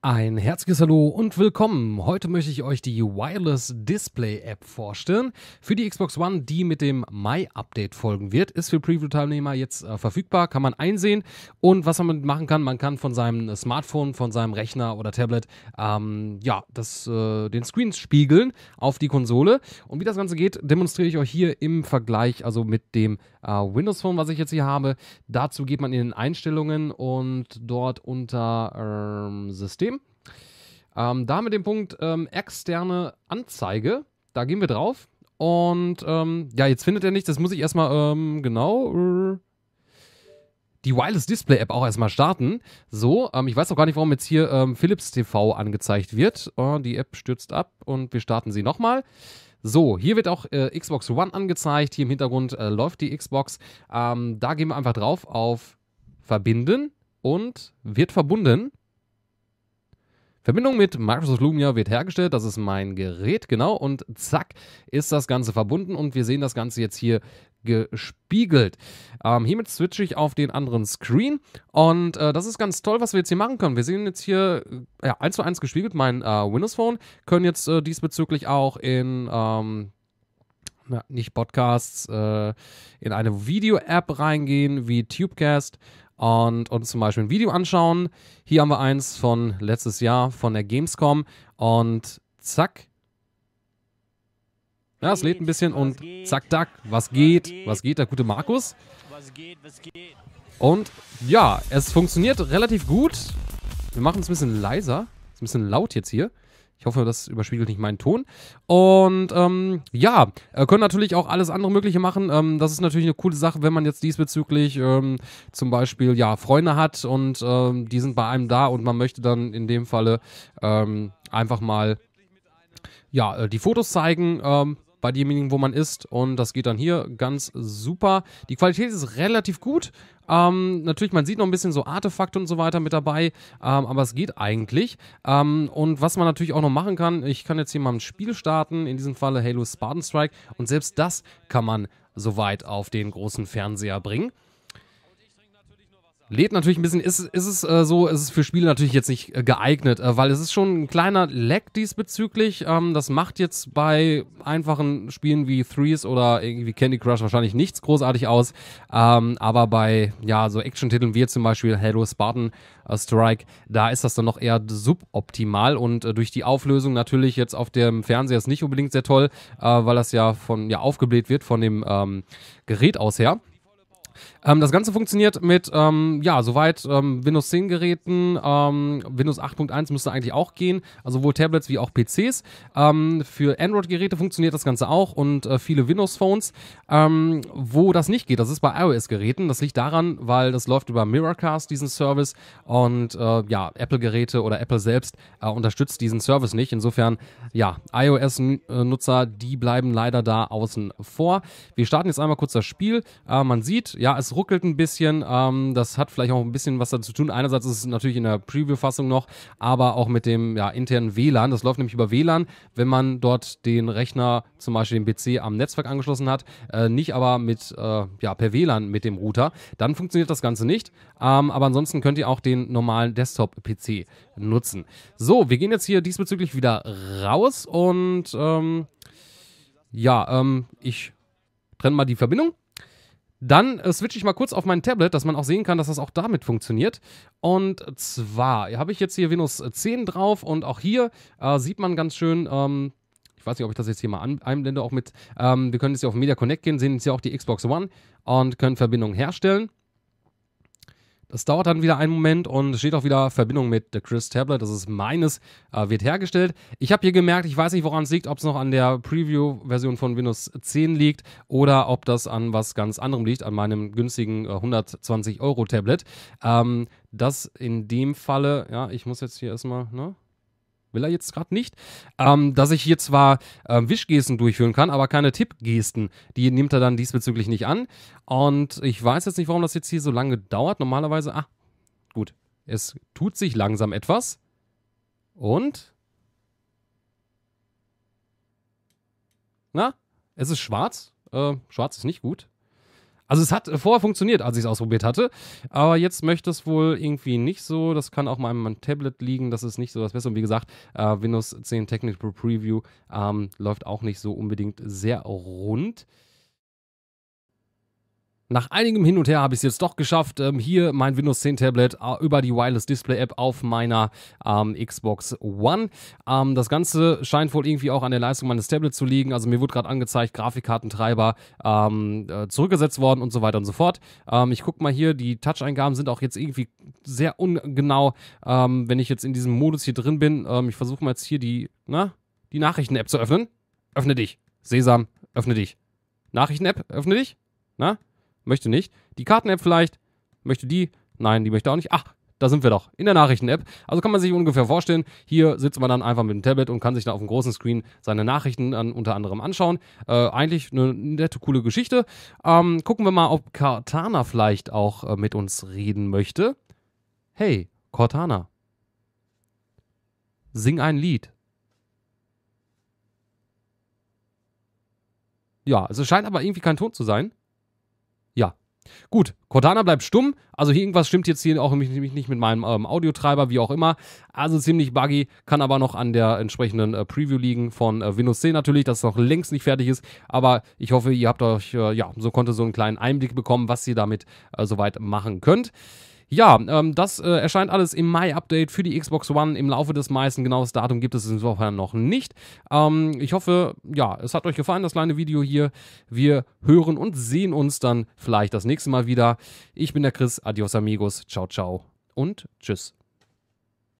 Ein herzliches Hallo und willkommen. Heute möchte ich euch die Wireless Display App vorstellen für die Xbox One, die mit dem Mai-Update folgen wird. Ist für Preview-Teilnehmer jetzt äh, verfügbar, kann man einsehen. Und was man damit machen kann, man kann von seinem Smartphone, von seinem Rechner oder Tablet ähm, ja, das, äh, den Screen spiegeln auf die Konsole. Und wie das Ganze geht, demonstriere ich euch hier im Vergleich, also mit dem äh, Windows Phone, was ich jetzt hier habe. Dazu geht man in den Einstellungen und dort unter ähm, System ähm, da haben wir den Punkt ähm, externe Anzeige. Da gehen wir drauf. Und ähm, ja, jetzt findet er nicht, das muss ich erstmal, ähm, genau, äh, die Wireless Display App auch erstmal starten. So, ähm, ich weiß auch gar nicht, warum jetzt hier ähm, Philips TV angezeigt wird. Oh, die App stürzt ab und wir starten sie nochmal. So, hier wird auch äh, Xbox One angezeigt. Hier im Hintergrund äh, läuft die Xbox. Ähm, da gehen wir einfach drauf auf Verbinden und wird verbunden. Verbindung mit Microsoft Lumia wird hergestellt, das ist mein Gerät, genau, und zack ist das Ganze verbunden und wir sehen das Ganze jetzt hier gespiegelt. Ähm, hiermit switche ich auf den anderen Screen und äh, das ist ganz toll, was wir jetzt hier machen können. Wir sehen jetzt hier äh, ja, 1 zu 1 gespiegelt mein äh, Windows Phone, können jetzt äh, diesbezüglich auch in... Ähm, na, nicht Podcasts, äh, in eine Video-App reingehen wie Tubecast und uns zum Beispiel ein Video anschauen. Hier haben wir eins von letztes Jahr von der Gamescom und zack. Ja, es lädt ein bisschen und zack, zack, was geht, was geht, der gute Markus. Was was geht, geht. Und ja, es funktioniert relativ gut. Wir machen es ein bisschen leiser, ist ein bisschen laut jetzt hier. Ich hoffe, das überspiegelt nicht meinen Ton. Und ähm, ja, äh, können natürlich auch alles andere Mögliche machen. Ähm, das ist natürlich eine coole Sache, wenn man jetzt diesbezüglich ähm, zum Beispiel ja Freunde hat und ähm, die sind bei einem da und man möchte dann in dem Falle ähm, einfach mal ja äh, die Fotos zeigen ähm, bei demjenigen, wo man ist. Und das geht dann hier ganz super. Die Qualität ist relativ gut. Ähm, natürlich, man sieht noch ein bisschen so Artefakte und so weiter mit dabei, ähm, aber es geht eigentlich. Ähm, und was man natürlich auch noch machen kann, ich kann jetzt hier mal ein Spiel starten, in diesem Falle Halo Spartan Strike. Und selbst das kann man soweit auf den großen Fernseher bringen lädt natürlich ein bisschen, ist, ist es äh, so, ist es für Spiele natürlich jetzt nicht äh, geeignet, äh, weil es ist schon ein kleiner Lag diesbezüglich. Ähm, das macht jetzt bei einfachen Spielen wie Threes oder irgendwie Candy Crush wahrscheinlich nichts großartig aus. Ähm, aber bei ja, so Action-Titeln wie zum Beispiel Halo Spartan äh, Strike, da ist das dann noch eher suboptimal und äh, durch die Auflösung natürlich jetzt auf dem Fernseher ist nicht unbedingt sehr toll, äh, weil das ja von ja aufgebläht wird von dem ähm, Gerät aus her. Ähm, das Ganze funktioniert mit, ähm, ja, soweit ähm, Windows 10 Geräten, ähm, Windows 8.1 müsste eigentlich auch gehen, also sowohl Tablets wie auch PCs. Ähm, für Android-Geräte funktioniert das Ganze auch und äh, viele Windows-Phones. Ähm, wo das nicht geht, das ist bei iOS-Geräten. Das liegt daran, weil das läuft über Miracast, diesen Service. Und äh, ja, Apple-Geräte oder Apple selbst äh, unterstützt diesen Service nicht. Insofern, ja, iOS-Nutzer, die bleiben leider da außen vor. Wir starten jetzt einmal kurz das Spiel. Äh, man sieht, ja, es es ruckelt ein bisschen. Ähm, das hat vielleicht auch ein bisschen was dazu zu tun. Einerseits ist es natürlich in der Preview-Fassung noch, aber auch mit dem ja, internen WLAN. Das läuft nämlich über WLAN, wenn man dort den Rechner, zum Beispiel den PC, am Netzwerk angeschlossen hat, äh, nicht aber mit, äh, ja, per WLAN mit dem Router, dann funktioniert das Ganze nicht. Ähm, aber ansonsten könnt ihr auch den normalen Desktop-PC nutzen. So, wir gehen jetzt hier diesbezüglich wieder raus und ähm, ja, ähm, ich trenne mal die Verbindung. Dann äh, switche ich mal kurz auf mein Tablet, dass man auch sehen kann, dass das auch damit funktioniert. Und zwar habe ich jetzt hier Windows 10 drauf und auch hier äh, sieht man ganz schön, ähm, ich weiß nicht, ob ich das jetzt hier mal einblende, auch mit, ähm, wir können jetzt hier auf Media Connect gehen, sehen jetzt hier auch die Xbox One und können Verbindungen herstellen. Das dauert dann wieder einen Moment und steht auch wieder Verbindung mit der Chris Tablet. Das ist meines, äh, wird hergestellt. Ich habe hier gemerkt, ich weiß nicht, woran es liegt, ob es noch an der Preview-Version von Windows 10 liegt oder ob das an was ganz anderem liegt, an meinem günstigen äh, 120 Euro Tablet. Ähm, das in dem Falle, ja, ich muss jetzt hier erstmal, ne? will er jetzt gerade nicht, ähm, dass ich hier zwar ähm, Wischgesten durchführen kann, aber keine Tippgesten. Die nimmt er dann diesbezüglich nicht an. Und ich weiß jetzt nicht, warum das jetzt hier so lange dauert. Normalerweise, ah, gut, es tut sich langsam etwas. Und? Na, es ist schwarz. Äh, schwarz ist nicht gut. Also es hat vorher funktioniert, als ich es ausprobiert hatte, aber jetzt möchte es wohl irgendwie nicht so. Das kann auch mal in meinem Tablet liegen, das ist nicht so das Beste. Und wie gesagt, äh, Windows 10 Technical Preview ähm, läuft auch nicht so unbedingt sehr rund. Nach einigem Hin und Her habe ich es jetzt doch geschafft, ähm, hier mein Windows 10 Tablet äh, über die Wireless Display App auf meiner ähm, Xbox One. Ähm, das Ganze scheint wohl irgendwie auch an der Leistung meines Tablets zu liegen. Also mir wurde gerade angezeigt, Grafikkartentreiber ähm, äh, zurückgesetzt worden und so weiter und so fort. Ähm, ich gucke mal hier, die Touch-Eingaben sind auch jetzt irgendwie sehr ungenau, ähm, wenn ich jetzt in diesem Modus hier drin bin. ich versuche mal jetzt hier die, na, die Nachrichten-App zu öffnen. Öffne dich. Sesam, öffne dich. Nachrichten-App, öffne dich. Na? möchte nicht. Die Karten-App vielleicht, möchte die, nein, die möchte auch nicht. Ach, da sind wir doch, in der Nachrichten-App. Also kann man sich ungefähr vorstellen, hier sitzt man dann einfach mit dem Tablet und kann sich dann auf dem großen Screen seine Nachrichten dann unter anderem anschauen. Äh, eigentlich eine nette, coole Geschichte. Ähm, gucken wir mal, ob Cortana vielleicht auch äh, mit uns reden möchte. Hey, Cortana, sing ein Lied. Ja, es scheint aber irgendwie kein Ton zu sein. Ja. Gut, Cortana bleibt stumm. Also hier irgendwas stimmt jetzt hier auch nämlich nicht mit meinem ähm, Audiotreiber, wie auch immer. Also ziemlich buggy, kann aber noch an der entsprechenden äh, Preview liegen von äh, Windows 10 natürlich, dass es noch längst nicht fertig ist. Aber ich hoffe, ihr habt euch, äh, ja, so konnte so einen kleinen Einblick bekommen, was ihr damit äh, soweit machen könnt. Ja, ähm, das äh, erscheint alles im Mai-Update für die Xbox One im Laufe des Mai. Ein genaues Datum gibt es insofern noch nicht. Ähm, ich hoffe, ja, es hat euch gefallen, das kleine Video hier. Wir hören und sehen uns dann vielleicht das nächste Mal wieder. Ich bin der Chris, adios amigos, ciao, ciao und tschüss.